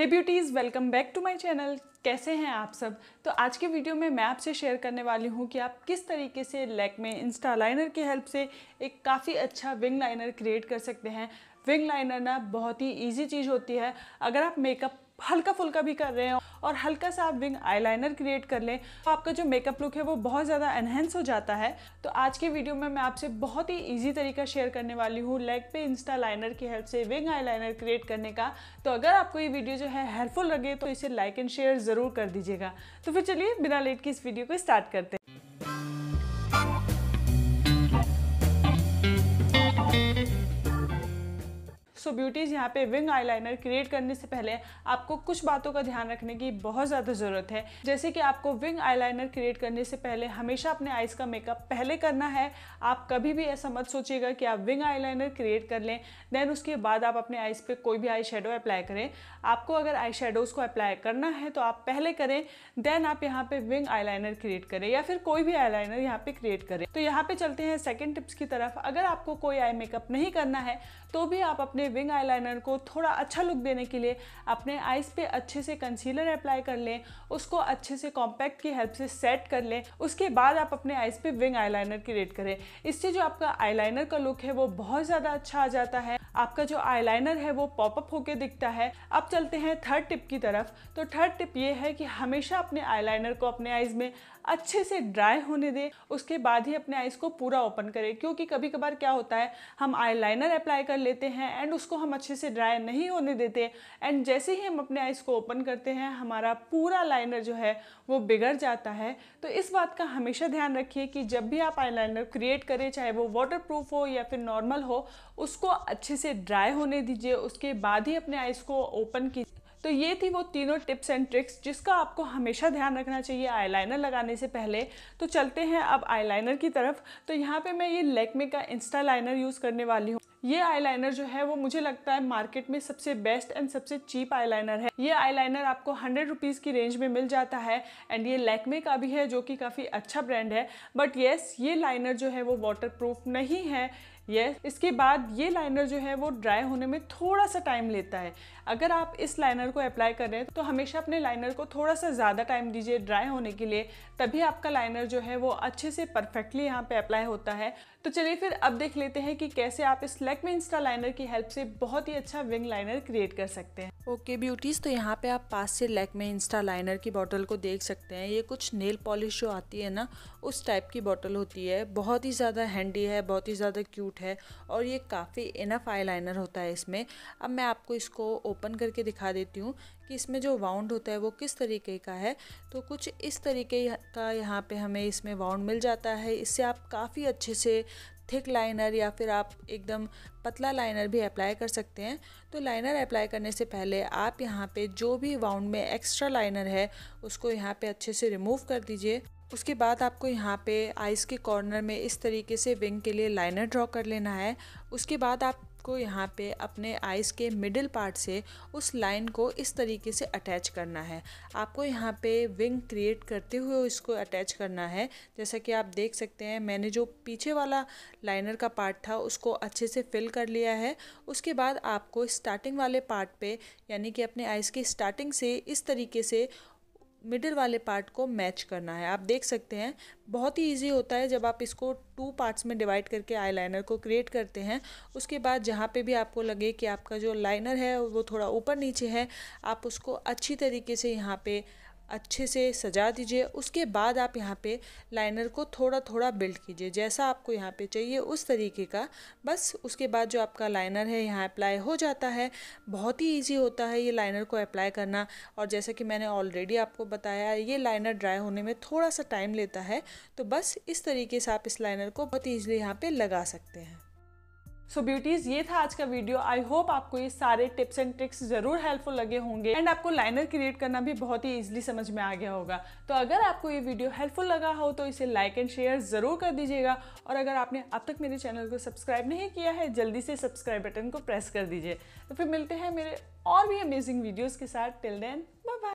Hey beauties welcome back to my channel कैसे हैं आप सब तो आज के वीडियो में मैं आपसे शेयर करने वाली हूँ कि आप किस तरीके से लैक में इंस्टा लाइनर की हेल्प से एक काफ़ी अच्छा विंग लाइनर क्रिएट कर सकते हैं विंग लाइनर ना बहुत ही इजी चीज़ होती है अगर आप मेकअप हल्का फुल्का भी कर रहे हैं और हल्का सा आप विंग आईलाइनर क्रिएट कर लें तो आपका जो मेकअप लुक है वो बहुत ज़्यादा एनहेंस हो जाता है तो आज के वीडियो में मैं आपसे बहुत ही ईजी तरीका शेयर करने वाली हूँ लेग पे इंस्टा लाइनर की हेल्प से विंग आईलाइनर क्रिएट करने का तो अगर आपको ये वीडियो जो है हेल्पफुल लगे तो इसे लाइक एंड शेयर ज़रूर कर दीजिएगा तो फिर चलिए बिना लेट के इस वीडियो को स्टार्ट करते हैं सो ब्यूटीज़ यहाँ पे विंग आईलाइनर क्रिएट करने से पहले आपको कुछ बातों का ध्यान रखने की बहुत ज़्यादा ज़रूरत है जैसे कि आपको विंग आईलाइनर क्रिएट करने से पहले हमेशा अपने आइज़ का मेकअप पहले करना है आप कभी भी ऐसा मत सोचिएगा कि आप विंग आईलाइनर क्रिएट कर लें देन उसके बाद आप अपने आइज़ पे कोई भी आई शेडो अप्लाई करें आपको अगर आई शेडोज़ को अप्लाई करना है तो आप पहले करें देन आप यहाँ पे विंग आईलाइनर क्रिएट करें या फिर कोई भी आईलाइनर यहाँ पे क्रिएट करें तो यहाँ पे चलते हैं सेकेंड टिप्स की तरफ अगर आपको कोई आई मेकअप नहीं करना है तो भी आप अपने विंग आईलाइनर को थोड़ा अच्छा लुक देने के लिए अपने आइज़ पे अच्छे से कंसीलर अप्लाई कर लें उसको अच्छे से कॉम्पैक्ट की हेल्प से सेट कर लें उसके बाद आप अपने आइज़ पे विंग आईलाइनर की क्रिएट करें इससे जो आपका आईलाइनर का लुक है वो बहुत ज़्यादा अच्छा आ जाता है आपका जो आईलाइनर है वो पॉपअप होके दिखता है अब चलते हैं थर्ड टिप की तरफ तो थर्ड टिप ये है कि हमेशा अपने आईलाइनर को अपने आइज़ में अच्छे से ड्राई होने दें उसके बाद ही अपने आईज़ को पूरा ओपन करें क्योंकि कभी कभार क्या होता है हम आईलाइनर अप्लाई कर लेते हैं एंड उसको हम अच्छे से ड्राई नहीं होने देते एंड जैसे ही हम अपने आईज़ को ओपन करते हैं हमारा पूरा लाइनर जो है वो बिगड़ जाता है तो इस बात का हमेशा ध्यान रखिए कि जब भी आप आई क्रिएट करें चाहे वो वाटर हो या फिर नॉर्मल हो उसको अच्छे से ड्राई होने दीजिए उसके बाद ही अपने आईज़ को ओपन कीजिए तो ये थी वो तीनों टिप्स एंड ट्रिक्स जिसका आपको हमेशा ध्यान रखना चाहिए आईलाइनर लगाने से पहले तो चलते हैं अब आईलाइनर की तरफ तो यहाँ पे मैं ये लेकमे का इंस्टा लाइनर यूज़ करने वाली हूँ ये आईलाइनर जो है वो मुझे लगता है मार्केट में सबसे बेस्ट एंड सबसे चीप आईलाइनर है ये आईलाइनर आपको हंड्रेड रुपीज़ की रेंज में मिल जाता है एंड ये लैकमे का भी है जो कि काफ़ी अच्छा ब्रांड है बट येस ये लाइनर जो है वो वाटर प्रूफ नहीं है ये yes. इसके बाद ये लाइनर जो है वो ड्राई होने में थोड़ा सा टाइम लेता है अगर आप इस लाइनर को अप्लाई कर रहे हैं तो हमेशा अपने लाइनर को थोड़ा सा ज़्यादा टाइम दीजिए ड्राई होने के लिए तभी आपका लाइनर जो है वो अच्छे से परफेक्टली यहाँ पे अप्लाई होता है तो चलिए फिर अब देख लेते हैं कि कैसे आप इस में इंस्टा लाइनर की हेल्प से बहुत ही अच्छा विंग लाइनर क्रिएट कर सकते हैं ओके ब्यूटीज़ तो यहाँ पे आप पास से में इंस्टा लाइनर की बॉटल को देख सकते हैं ये कुछ नेल पॉलिश जो आती है ना उस टाइप की बॉटल होती है बहुत ही ज़्यादा हैंडी है बहुत ही ज़्यादा क्यूट है और ये काफ़ी इनफ आई लाइनर होता है इसमें अब मैं आपको इसको ओपन करके दिखा देती हूँ कि इसमें जो वाउंड होता है वो किस तरीके का है तो कुछ इस तरीके का यहाँ पे हमें इसमें वाउंड मिल जाता है इससे आप काफ़ी अच्छे से थिक लाइनर या फिर आप एकदम पतला लाइनर भी अप्लाई कर सकते हैं तो लाइनर अप्लाई करने से पहले आप यहाँ पे जो भी वाउंड में एक्स्ट्रा लाइनर है उसको यहाँ पे अच्छे से रिमूव कर दीजिए उसके बाद आपको यहाँ पे आइज़ के कॉर्नर में इस तरीके से विंग के लिए लाइनर ड्रॉ कर लेना है उसके बाद आप आपको यहाँ पे अपने आइज़ के मिडिल पार्ट से उस लाइन को इस तरीके से अटैच करना है आपको यहाँ पे विंग क्रिएट करते हुए इसको अटैच करना है जैसा कि आप देख सकते हैं मैंने जो पीछे वाला लाइनर का पार्ट था उसको अच्छे से फिल कर लिया है उसके बाद आपको स्टार्टिंग वाले पार्ट पे यानी कि अपने आइज़ के स्टार्टिंग से इस तरीके से मिडिल वाले पार्ट को मैच करना है आप देख सकते हैं बहुत ही इजी होता है जब आप इसको टू पार्ट्स में डिवाइड करके आईलाइनर को क्रिएट करते हैं उसके बाद जहाँ पे भी आपको लगे कि आपका जो लाइनर है वो थोड़ा ऊपर नीचे है आप उसको अच्छी तरीके से यहाँ पे अच्छे से सजा दीजिए उसके बाद आप यहाँ पे लाइनर को थोड़ा थोड़ा बिल्ड कीजिए जैसा आपको यहाँ पे चाहिए उस तरीके का बस उसके बाद जो आपका लाइनर है यहाँ अप्लाई हो जाता है बहुत ही ईजी होता है ये लाइनर को अप्लाई करना और जैसा कि मैंने ऑलरेडी आपको बताया ये लाइनर ड्राई होने में थोड़ा सा टाइम लेता है तो बस इस तरीके से आप इस लाइनर को बहुत ईजिली यहाँ पर लगा सकते हैं सो ब्यूटीज ये था आज का वीडियो आई होप आपको ये सारे टिप्स एंड ट्रिक्स जरूर हेल्पफुल लगे होंगे एंड आपको लाइनर क्रिएट करना भी बहुत ही इजिली समझ में आ गया होगा तो अगर आपको ये वीडियो हेल्पफुल लगा हो तो इसे लाइक एंड शेयर ज़रूर कर दीजिएगा और अगर आपने अब तक मेरे चैनल को सब्सक्राइब नहीं किया है जल्दी से सब्सक्राइब बटन को प्रेस कर दीजिए तो फिर मिलते हैं मेरे और भी अमेजिंग वीडियोज़ के साथ टिल देन बाय